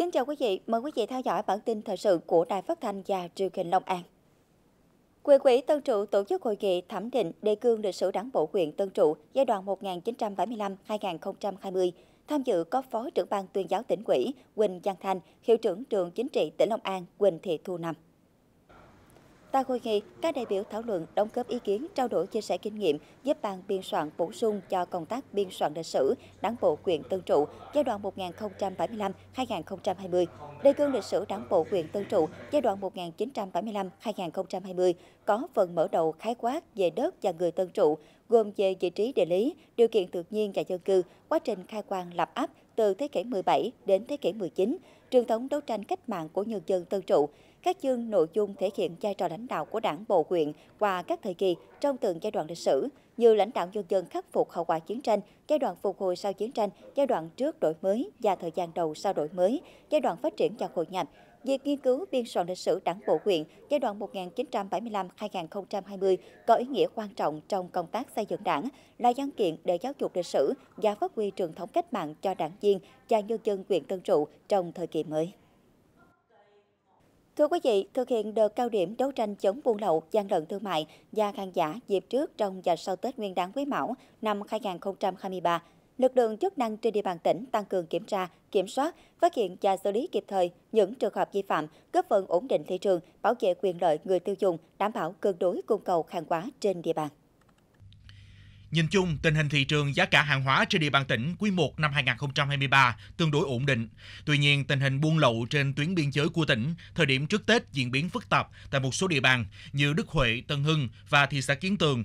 Kính chào quý vị, mời quý vị theo dõi bản tin thời sự của Đài Phát thanh và Truyền hình Long An. Quỹ quỹ Tân Trụ tổ chức hội nghị thẩm định đề cương lịch sử đảng bộ huyện Tân Trụ giai đoạn 1975-2020. Tham dự có Phó trưởng ban tuyên giáo tỉnh ủy Quỳnh Giang Thanh, Hiệu trưởng trường chính trị tỉnh Long An Quỳnh Thị Thu Năm. Tại hội nghị, các đại biểu thảo luận, đóng góp ý kiến, trao đổi chia sẻ kinh nghiệm, giúp ban biên soạn bổ sung cho công tác biên soạn lịch sử Đảng bộ huyện Tân Trụ giai đoạn 1075-2020, đề cương lịch sử Đảng bộ huyện Tân Trụ giai đoạn 1975-2020 có phần mở đầu khái quát về đất và người Tân Trụ, gồm về vị trí địa lý, điều kiện tự nhiên và dân cư, quá trình khai quan lập ấp từ thế kỷ 17 đến thế kỷ 19, truyền thống đấu tranh cách mạng của nhân dân Tân Trụ, các chương nội dung thể hiện vai trò lãnh đạo của đảng bộ huyện qua các thời kỳ trong từng giai đoạn lịch sử như lãnh đạo nhân dân khắc phục hậu quả chiến tranh, giai đoạn phục hồi sau chiến tranh, giai đoạn trước đổi mới và thời gian đầu sau đổi mới, giai đoạn phát triển và hội nhập, việc nghiên cứu biên soạn lịch sử đảng bộ huyện giai đoạn 1975-2020 có ý nghĩa quan trọng trong công tác xây dựng đảng, là văn kiện để giáo dục lịch sử và phát huy truyền thống cách mạng cho đảng viên và nhân dân quyền Tân Trụ trong thời kỳ mới. Thưa quý vị, thực hiện đợt cao điểm đấu tranh chống buôn lậu, gian lận thương mại và hàng giả dịp trước trong và sau Tết Nguyên đán Quý Mão năm 2023, lực lượng chức năng trên địa bàn tỉnh tăng cường kiểm tra, kiểm soát, phát hiện và xử lý kịp thời những trường hợp vi phạm, góp phần ổn định thị trường, bảo vệ quyền lợi người tiêu dùng, đảm bảo cân đối cung cầu hàng hóa trên địa bàn. Nhìn chung, tình hình thị trường giá cả hàng hóa trên địa bàn tỉnh quý 1 năm 2023 tương đối ổn định. Tuy nhiên, tình hình buôn lậu trên tuyến biên giới của tỉnh thời điểm trước Tết diễn biến phức tạp tại một số địa bàn như Đức Huệ, Tân Hưng và thị xã Kiến Tường.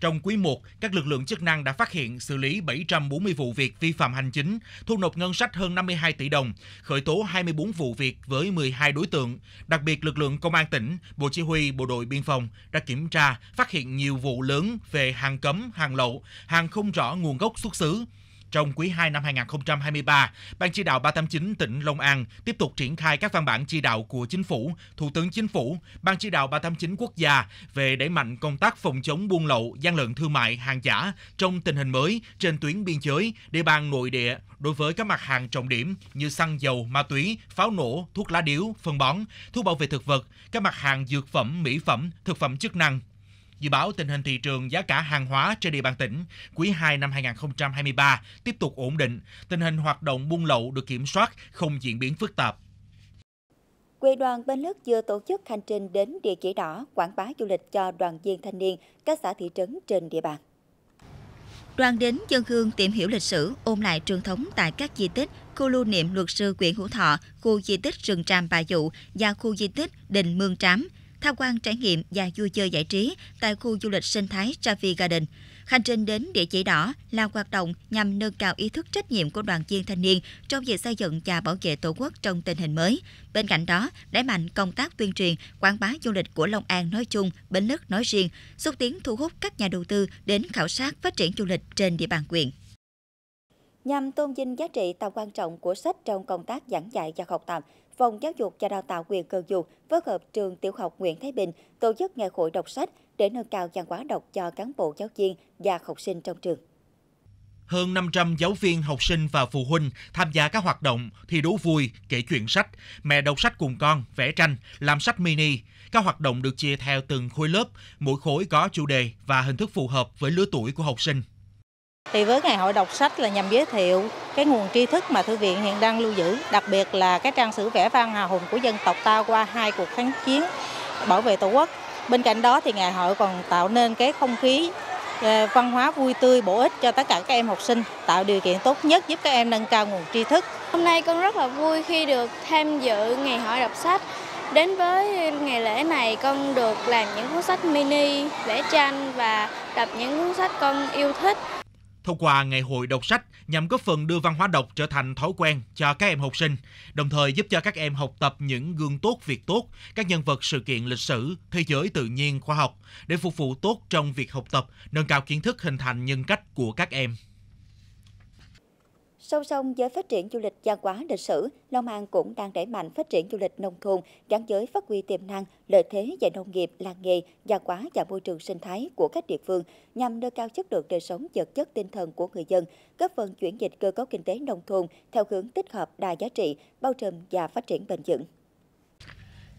Trong quý 1, các lực lượng chức năng đã phát hiện xử lý 740 vụ việc vi phạm hành chính, thu nộp ngân sách hơn 52 tỷ đồng, khởi tố 24 vụ việc với 12 đối tượng. Đặc biệt, lực lượng công an tỉnh, Bộ Chỉ huy Bộ đội Biên phòng đã kiểm tra, phát hiện nhiều vụ lớn về hàng cấm, hàng lậu, hàng không rõ nguồn gốc xuất xứ. Trong quý 2 năm 2023, Ban chỉ đạo 389 tỉnh Long An tiếp tục triển khai các văn bản chỉ đạo của Chính phủ, Thủ tướng Chính phủ, Ban chỉ đạo 389 quốc gia về đẩy mạnh công tác phòng chống buôn lậu, gian lận thương mại, hàng giả trong tình hình mới trên tuyến biên giới, địa bàn nội địa đối với các mặt hàng trọng điểm như xăng dầu, ma túy, pháo nổ, thuốc lá điếu, phân bón, thuốc bảo vệ thực vật, các mặt hàng dược phẩm, mỹ phẩm, thực phẩm chức năng, Dự báo tình hình thị trường giá cả hàng hóa trên địa bàn tỉnh quý 2 năm 2023 tiếp tục ổn định, tình hình hoạt động buôn lậu được kiểm soát, không diễn biến phức tạp. Quỹ đoàn Bến Lức vừa tổ chức hành trình đến địa chỉ đỏ quảng bá du lịch cho đoàn viên thanh niên các xã thị trấn trên địa bàn. Đoàn đến dân hương tìm hiểu lịch sử, ôn lại truyền thống tại các di tích, khu lưu niệm luật sư Nguyễn Hữu Thọ, khu di tích rừng Tràm Bà Dụ và khu di tích Đình Mương Trám – tham quan trải nghiệm và vui chơi giải trí tại khu du lịch sinh thái Travi Garden. Hành trình đến địa chỉ đỏ là hoạt động nhằm nâng cao ý thức trách nhiệm của đoàn viên thanh niên trong việc xây dựng và bảo vệ Tổ quốc trong tình hình mới. Bên cạnh đó, đẩy mạnh công tác tuyên truyền, quảng bá du lịch của Long An nói chung, Bến Lức nói riêng, xúc tiến thu hút các nhà đầu tư đến khảo sát phát triển du lịch trên địa bàn huyện nhằm tôn vinh giá trị tầm quan trọng của sách trong công tác giảng dạy và học tập, Phòng Giáo dục và Đào tạo quyền cơ dục phối hợp trường tiểu học Nguyễn Thái Bình tổ chức ngày hội đọc sách để nâng cao văn hóa đọc cho cán bộ giáo viên và học sinh trong trường. Hơn 500 giáo viên, học sinh và phụ huynh tham gia các hoạt động thi đố vui, kể chuyện sách, mẹ đọc sách cùng con, vẽ tranh, làm sách mini. Các hoạt động được chia theo từng khối lớp, mỗi khối có chủ đề và hình thức phù hợp với lứa tuổi của học sinh. Thì với ngày hội đọc sách là nhằm giới thiệu cái nguồn tri thức mà thư viện hiện đang lưu giữ, đặc biệt là cái trang sử vẽ vang hào hùng của dân tộc ta qua hai cuộc kháng chiến bảo vệ Tổ quốc. Bên cạnh đó thì ngày hội còn tạo nên cái không khí ờ, văn hóa vui tươi bổ ích cho tất cả các em học sinh, tạo điều kiện tốt nhất giúp các em nâng cao nguồn tri thức. Hôm nay con rất là vui khi được tham dự ngày hội đọc sách. Đến với ngày lễ này con được làm những cuốn sách mini, vẽ tranh và đọc những cuốn sách con yêu thích thông qua ngày hội đọc sách nhằm góp phần đưa văn hóa đọc trở thành thói quen cho các em học sinh, đồng thời giúp cho các em học tập những gương tốt việc tốt, các nhân vật sự kiện lịch sử, thế giới tự nhiên, khoa học để phục vụ tốt trong việc học tập, nâng cao kiến thức hình thành nhân cách của các em. Song song với phát triển du lịch văn hóa lịch sử, Long An cũng đang đẩy mạnh phát triển du lịch nông thôn gắn với phát huy tiềm năng, lợi thế về nông nghiệp, làng nghề, văn hóa và môi trường sinh thái của các địa phương nhằm nâng cao chất lượng đời sống vật chất tinh thần của người dân, góp phần chuyển dịch cơ cấu kinh tế nông thôn theo hướng tích hợp đa giá trị, bao trùm và phát triển bền vững.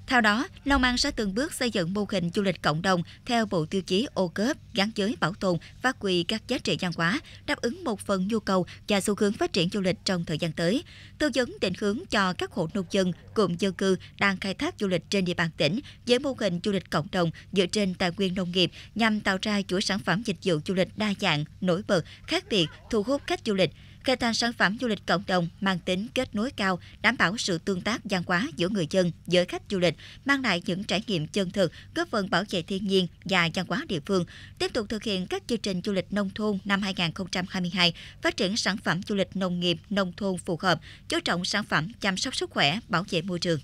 Theo đó, Long An sẽ từng bước xây dựng mô hình du lịch cộng đồng theo bộ tiêu chí ô cớp gắn giới bảo tồn, phát huy các giá trị văn hóa, đáp ứng một phần nhu cầu và xu hướng phát triển du lịch trong thời gian tới. Tư vấn định hướng cho các hộ nông dân, cụm dân cư đang khai thác du lịch trên địa bàn tỉnh với mô hình du lịch cộng đồng dựa trên tài nguyên nông nghiệp nhằm tạo ra chuỗi sản phẩm dịch vụ du lịch đa dạng, nổi bật, khác biệt, thu hút khách du lịch – khai thành sản phẩm du lịch cộng đồng mang tính kết nối cao, đảm bảo sự tương tác văn hóa giữa người dân với khách du lịch, mang lại những trải nghiệm chân thực, góp phần bảo vệ thiên nhiên và văn hóa địa phương, tiếp tục thực hiện các chương trình du lịch nông thôn năm 2022, phát triển sản phẩm du lịch nông nghiệp nông thôn phù hợp, chú trọng sản phẩm chăm sóc sức khỏe, bảo vệ môi trường.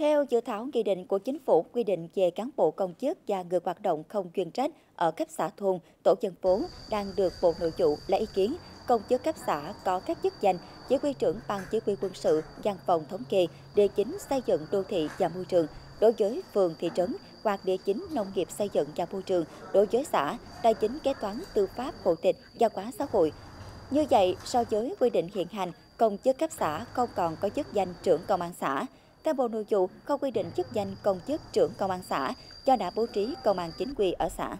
Theo dự thảo nghị định của chính phủ quy định về cán bộ công chức và người hoạt động không chuyên trách ở cấp xã thôn, tổ dân phố đang được Bộ Nội vụ lấy ý kiến, công chức cấp xã có các chức danh chỉ huy trưởng ban chỉ huy quân sự, văn phòng thống kê, địa chính xây dựng đô thị và môi trường đối với phường thị trấn hoặc địa chính nông nghiệp xây dựng và môi trường đối với xã, tài chính kế toán tư pháp hộ tịch, và hóa xã hội. Như vậy, so với quy định hiện hành, công chức cấp xã không còn có chức danh trưởng công an xã theo Bộ Nội vụ không quy định chức danh công chức trưởng công an xã do đã bố trí công an chính quy ở xã.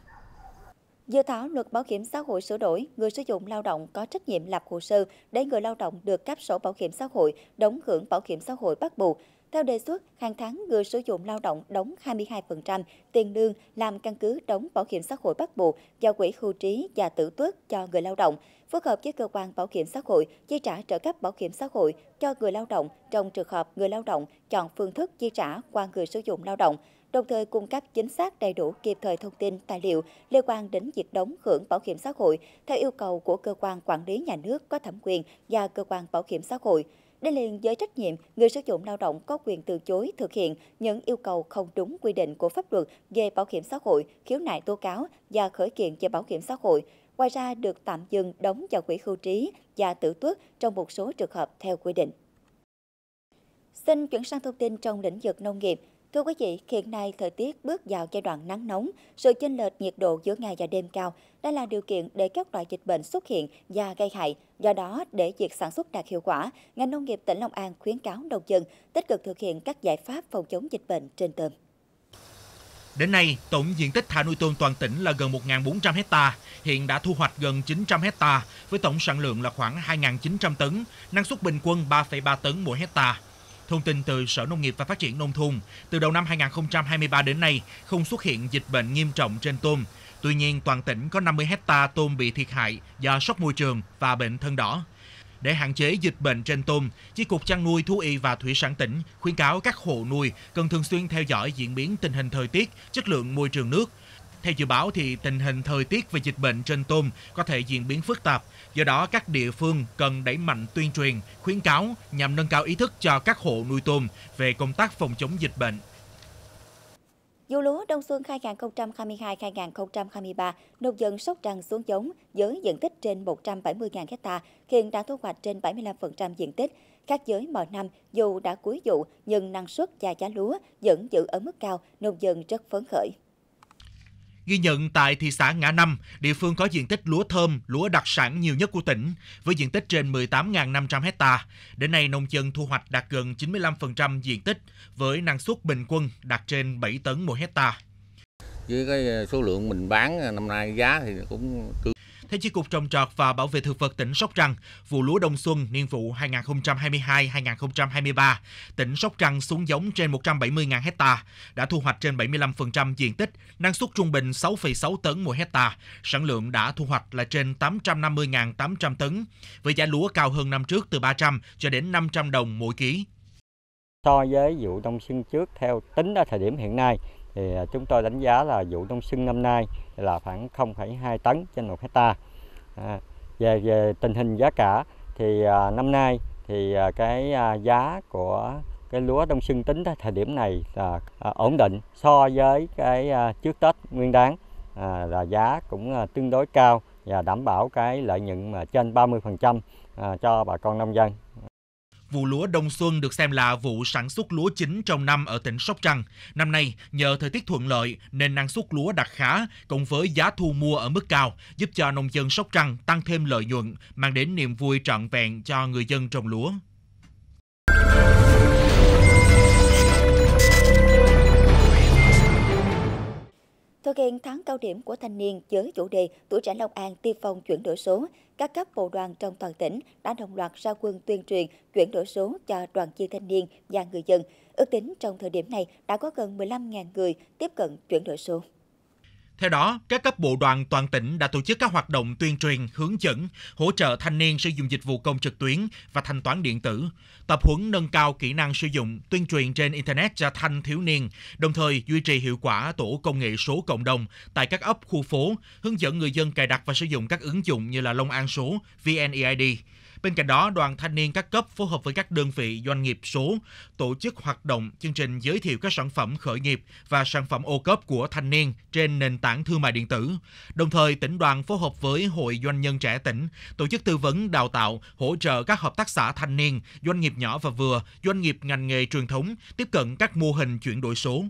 Dự thảo luật bảo hiểm xã hội sửa đổi, người sử dụng lao động có trách nhiệm lập hồ sơ để người lao động được cấp sổ bảo hiểm xã hội, đóng hưởng bảo hiểm xã hội bắt buộc, theo đề xuất, hàng tháng người sử dụng lao động đóng 22% tiền lương làm căn cứ đóng bảo hiểm xã hội bắt buộc do quỹ hưu trí và tử tuất cho người lao động, phối hợp với cơ quan bảo hiểm xã hội chi trả trợ cấp bảo hiểm xã hội cho người lao động trong trường hợp người lao động chọn phương thức chi trả qua người sử dụng lao động, đồng thời cung cấp chính xác đầy đủ kịp thời thông tin, tài liệu liên quan đến việc đóng hưởng bảo hiểm xã hội theo yêu cầu của cơ quan quản lý nhà nước có thẩm quyền và cơ quan bảo hiểm xã hội. Đây liền với trách nhiệm, người sử dụng lao động có quyền từ chối thực hiện những yêu cầu không đúng quy định của pháp luật về bảo hiểm xã hội, khiếu nại tố cáo và khởi kiện về bảo hiểm xã hội. Ngoài ra, được tạm dừng đóng vào quỹ hưu trí và tử tuất trong một số trường hợp theo quy định. Xin chuyển sang thông tin trong lĩnh vực nông nghiệp. Thưa quý vị, hiện nay thời tiết bước vào giai đoạn nắng nóng, sự chênh lệch nhiệt độ giữa ngày và đêm cao. Đây là điều kiện để các loại dịch bệnh xuất hiện và gây hại. Do đó, để việc sản xuất đạt hiệu quả, ngành nông nghiệp tỉnh Long An khuyến cáo nông dân tích cực thực hiện các giải pháp phòng chống dịch bệnh trên tôm. Đến nay, tổng diện tích thả nuôi tôm toàn tỉnh là gần 1.400 hecta, hiện đã thu hoạch gần 900 hecta với tổng sản lượng là khoảng 2.900 tấn, năng suất bình quân 3,3 tấn mỗi hecta. Thông tin từ Sở Nông nghiệp và Phát triển Nông thôn, từ đầu năm 2023 đến nay không xuất hiện dịch bệnh nghiêm trọng trên tôm. Tuy nhiên, toàn tỉnh có 50 hecta tôm bị thiệt hại do sốc môi trường và bệnh thân đỏ. Để hạn chế dịch bệnh trên tôm, Chi cục chăn nuôi thú y và thủy sản tỉnh khuyến cáo các hộ nuôi cần thường xuyên theo dõi diễn biến tình hình thời tiết, chất lượng môi trường nước. Theo dự báo thì tình hình thời tiết và dịch bệnh trên tôm có thể diễn biến phức tạp, Do đó, các địa phương cần đẩy mạnh tuyên truyền, khuyến cáo nhằm nâng cao ý thức cho các hộ nuôi tôm về công tác phòng chống dịch bệnh. Dù lúa đông xuân 2022-2023 nông dân sốc trăng xuống giống với diện tích trên 170.000 hecta hiện đã thu hoạch trên 75% diện tích. Các giới mọi năm, dù đã cuối vụ nhưng năng suất và giá lúa vẫn giữ ở mức cao, nông dân rất phấn khởi. Ghi nhận tại thị xã Ngã Năm, địa phương có diện tích lúa thơm, lúa đặc sản nhiều nhất của tỉnh, với diện tích trên 18.500 hecta. Đến nay, nông dân thu hoạch đạt gần 95% diện tích, với năng suất bình quân đạt trên 7 tấn mỗi hecta. Với cái ờ, số lượng mình bán ờ, năm nay giá thì cũng cứ theo Chi cục Trồng trọt và Bảo vệ thực vật tỉnh Sóc Trăng, vụ lúa đông xuân niên vụ 2022-2023, tỉnh Sóc Trăng xuống giống trên 170.000 hecta, đã thu hoạch trên 75% diện tích, năng suất trung bình 6,6 tấn mỗi hecta, sản lượng đã thu hoạch là trên 850.800 tấn, với giá lúa cao hơn năm trước từ 300 cho đến 500 đồng mỗi ký. So với vụ đông xuân trước theo tính ở thời điểm hiện nay thì à, chúng tôi đánh giá là vụ đông xuân năm nay là khoảng 0,2 tấn trên một hecta à, về về tình hình giá cả thì à, năm nay thì à, cái à, giá của cái lúa đông xuân tính tới thời điểm này là à, ổn định so với cái à, trước Tết Nguyên đáng à, là giá cũng à, tương đối cao và đảm bảo cái lợi nhuận mà trên 30% à, cho bà con nông dân Vụ lúa đông xuân được xem là vụ sản xuất lúa chính trong năm ở tỉnh Sóc Trăng. Năm nay, nhờ thời tiết thuận lợi nên năng suất lúa đạt khá, cộng với giá thu mua ở mức cao, giúp cho nông dân Sóc Trăng tăng thêm lợi nhuận, mang đến niềm vui trọn vẹn cho người dân trồng lúa. Thực hiện tháng cao điểm của thanh niên với chủ đề tuổi trẻ Long An tiêm phòng chuyển đổi số, các cấp bộ đoàn trong toàn tỉnh đã đồng loạt ra quân tuyên truyền chuyển đổi số cho đoàn viên thanh niên và người dân. Ước tính trong thời điểm này đã có gần 15.000 người tiếp cận chuyển đổi số. Theo đó, các cấp bộ đoàn toàn tỉnh đã tổ chức các hoạt động tuyên truyền, hướng dẫn, hỗ trợ thanh niên sử dụng dịch vụ công trực tuyến và thanh toán điện tử, tập huấn nâng cao kỹ năng sử dụng, tuyên truyền trên Internet cho thanh thiếu niên, đồng thời duy trì hiệu quả tổ công nghệ số cộng đồng tại các ấp, khu phố, hướng dẫn người dân cài đặt và sử dụng các ứng dụng như là Long An số, VNEID, Bên cạnh đó, đoàn thanh niên các cấp phối hợp với các đơn vị doanh nghiệp số tổ chức hoạt động chương trình giới thiệu các sản phẩm khởi nghiệp và sản phẩm ô cốp của thanh niên trên nền tảng thương mại điện tử. Đồng thời, tỉnh đoàn phối hợp với Hội Doanh nhân trẻ tỉnh tổ chức tư vấn đào tạo, hỗ trợ các hợp tác xã thanh niên, doanh nghiệp nhỏ và vừa, doanh nghiệp ngành nghề truyền thống tiếp cận các mô hình chuyển đổi số.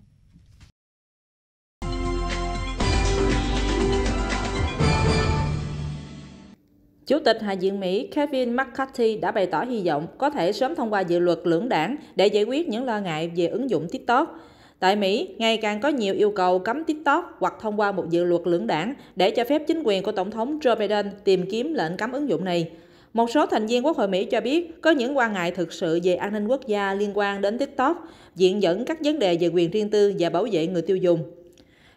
Chủ tịch Hạ viện Mỹ Kevin McCarthy đã bày tỏ hy vọng có thể sớm thông qua dự luật lưỡng đảng để giải quyết những lo ngại về ứng dụng TikTok. Tại Mỹ, ngày càng có nhiều yêu cầu cấm TikTok hoặc thông qua một dự luật lưỡng đảng để cho phép chính quyền của Tổng thống Joe Biden tìm kiếm lệnh cấm ứng dụng này. Một số thành viên Quốc hội Mỹ cho biết có những quan ngại thực sự về an ninh quốc gia liên quan đến TikTok, diện dẫn các vấn đề về quyền riêng tư và bảo vệ người tiêu dùng.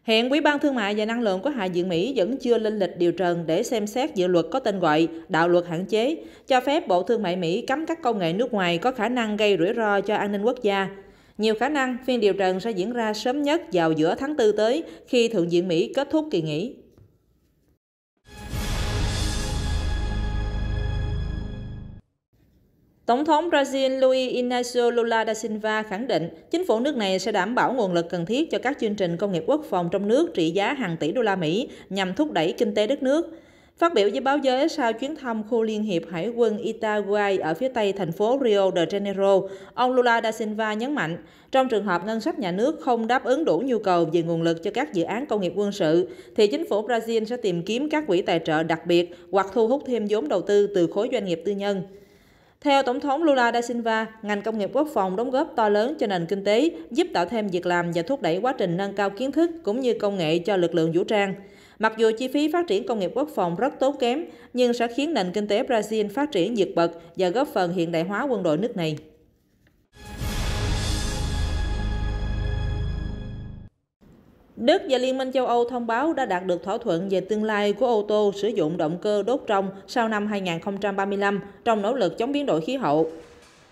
Hiện Ủy ban Thương mại và Năng lượng của Hạ viện Mỹ vẫn chưa lên lịch điều trần để xem xét dự luật có tên gọi Đạo luật hạn chế, cho phép Bộ Thương mại Mỹ cấm các công nghệ nước ngoài có khả năng gây rủi ro cho an ninh quốc gia. Nhiều khả năng phiên điều trần sẽ diễn ra sớm nhất vào giữa tháng 4 tới khi Thượng viện Mỹ kết thúc kỳ nghỉ. Tổng thống Brazil Luiz Inácio Lula da Silva khẳng định chính phủ nước này sẽ đảm bảo nguồn lực cần thiết cho các chương trình công nghiệp quốc phòng trong nước trị giá hàng tỷ đô la Mỹ nhằm thúc đẩy kinh tế đất nước. Phát biểu với báo giới sau chuyến thăm khu Liên hiệp Hải quân Itaguay ở phía tây thành phố Rio de Janeiro, ông Lula da Silva nhấn mạnh, trong trường hợp ngân sách nhà nước không đáp ứng đủ nhu cầu về nguồn lực cho các dự án công nghiệp quân sự, thì chính phủ Brazil sẽ tìm kiếm các quỹ tài trợ đặc biệt hoặc thu hút thêm vốn đầu tư từ khối doanh nghiệp tư nhân. Theo Tổng thống Lula da Silva, ngành công nghiệp quốc phòng đóng góp to lớn cho nền kinh tế, giúp tạo thêm việc làm và thúc đẩy quá trình nâng cao kiến thức cũng như công nghệ cho lực lượng vũ trang. Mặc dù chi phí phát triển công nghiệp quốc phòng rất tốn kém, nhưng sẽ khiến nền kinh tế Brazil phát triển vượt bậc và góp phần hiện đại hóa quân đội nước này. Đức và Liên minh châu Âu thông báo đã đạt được thỏa thuận về tương lai của ô tô sử dụng động cơ đốt trong sau năm 2035 trong nỗ lực chống biến đổi khí hậu.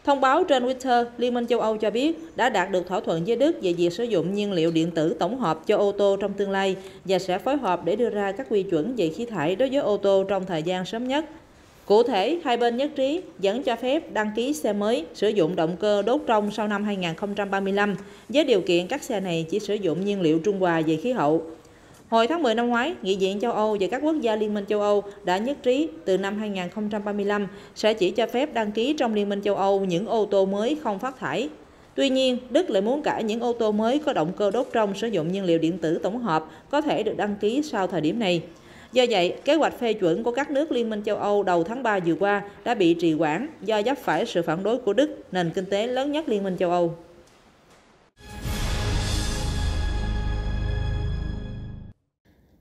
Thông báo trên Twitter, Liên minh châu Âu cho biết đã đạt được thỏa thuận với Đức về việc sử dụng nhiên liệu điện tử tổng hợp cho ô tô trong tương lai và sẽ phối hợp để đưa ra các quy chuẩn về khí thải đối với ô tô trong thời gian sớm nhất. Cụ thể, hai bên nhất trí vẫn cho phép đăng ký xe mới sử dụng động cơ đốt trong sau năm 2035 với điều kiện các xe này chỉ sử dụng nhiên liệu trung hòa về khí hậu. Hồi tháng 10 năm ngoái, Nghị viện châu Âu và các quốc gia Liên minh châu Âu đã nhất trí từ năm 2035 sẽ chỉ cho phép đăng ký trong Liên minh châu Âu những ô tô mới không phát thải. Tuy nhiên, Đức lại muốn cả những ô tô mới có động cơ đốt trong sử dụng nhiên liệu điện tử tổng hợp có thể được đăng ký sau thời điểm này. Do vậy, kế hoạch phê chuẩn của các nước Liên minh châu Âu đầu tháng 3 vừa qua đã bị trì hoãn do vấp phải sự phản đối của Đức, nền kinh tế lớn nhất Liên minh châu Âu.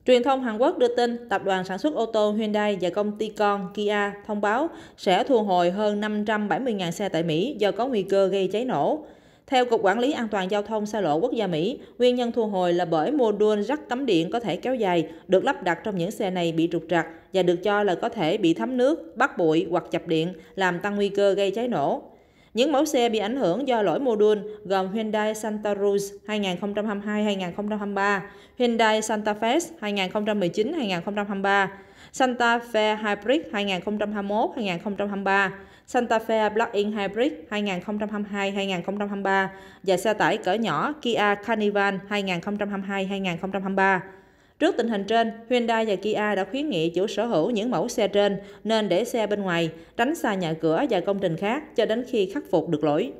Truyền thông Hàn Quốc đưa tin tập đoàn sản xuất ô tô Hyundai và công ty con Kia thông báo sẽ thu hồi hơn 570.000 xe tại Mỹ do có nguy cơ gây cháy nổ. Theo Cục Quản lý An toàn Giao thông Xa lộ Quốc gia Mỹ, nguyên nhân thu hồi là bởi mô đun rắc cắm điện có thể kéo dài, được lắp đặt trong những xe này bị trục trặc và được cho là có thể bị thấm nước, bắt bụi hoặc chập điện, làm tăng nguy cơ gây cháy nổ. Những mẫu xe bị ảnh hưởng do lỗi mô đun gồm Hyundai Santa Cruz 2022-2023, Hyundai Santa Fe 2019-2023, Santa Fe Hybrid 2021-2023, Santa Fe Plug-in Hybrid 2022-2023 và xe tải cỡ nhỏ Kia Carnival 2022-2023. Trước tình hình trên, Hyundai và Kia đã khuyến nghị chủ sở hữu những mẫu xe trên nên để xe bên ngoài, tránh xa nhà cửa và công trình khác cho đến khi khắc phục được lỗi.